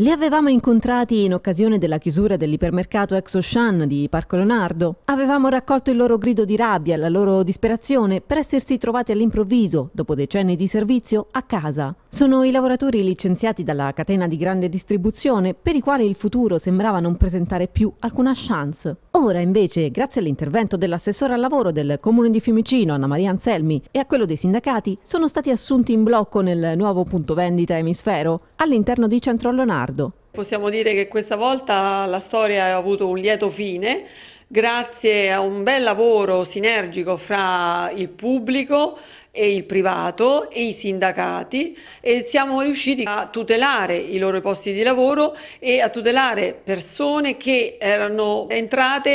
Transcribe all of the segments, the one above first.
Li avevamo incontrati in occasione della chiusura dell'ipermercato ex Auchan di Parco Leonardo. Avevamo raccolto il loro grido di rabbia, la loro disperazione per essersi trovati all'improvviso, dopo decenni di servizio, a casa. Sono i lavoratori licenziati dalla catena di grande distribuzione per i quali il futuro sembrava non presentare più alcuna chance. Ora invece, grazie all'intervento dell'assessore al lavoro del Comune di Fiumicino, Anna Maria Anselmi, e a quello dei sindacati, sono stati assunti in blocco nel nuovo punto vendita Emisfero, all'interno di Centro Leonardo. Possiamo dire che questa volta la storia ha avuto un lieto fine, grazie a un bel lavoro sinergico fra il pubblico e il privato e i sindacati e siamo riusciti a tutelare i loro posti di lavoro e a tutelare persone che erano entrate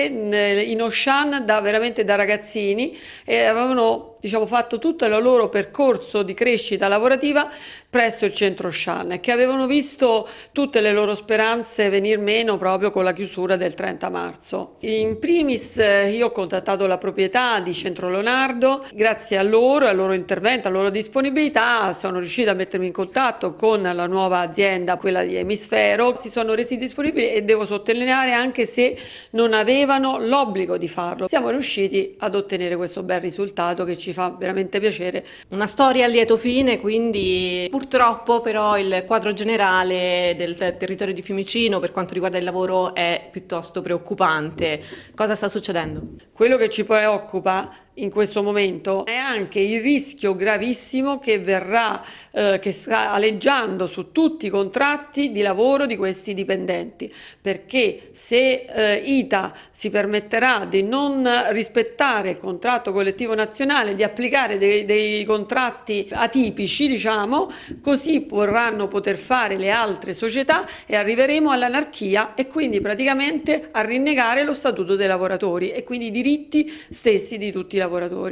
in Oshan da, veramente da ragazzini e avevano diciamo, fatto tutto il loro percorso di crescita lavorativa presso il centro Shan e che avevano visto tutte le loro speranze venir meno proprio con la chiusura del 30 marzo. In primis eh, io ho contattato la proprietà di Centro Leonardo, grazie a loro e a loro loro intervento, la loro disponibilità, sono riuscita a mettermi in contatto con la nuova azienda, quella di Emisfero, si sono resi disponibili e devo sottolineare anche se non avevano l'obbligo di farlo. Siamo riusciti ad ottenere questo bel risultato che ci fa veramente piacere. Una storia a lieto fine, quindi purtroppo però il quadro generale del territorio di Fiumicino per quanto riguarda il lavoro è piuttosto preoccupante. Cosa sta succedendo? Quello che ci preoccupa in questo momento è anche il rischio gravissimo che verrà, eh, che sta aleggiando su tutti i contratti di lavoro di questi dipendenti, perché se eh, ITA si permetterà di non rispettare il contratto collettivo nazionale, di applicare dei, dei contratti atipici, diciamo, così vorranno poter fare le altre società e arriveremo all'anarchia e quindi praticamente a rinnegare lo statuto dei lavoratori e quindi i diritti stessi di tutti i lavoratori lavoratori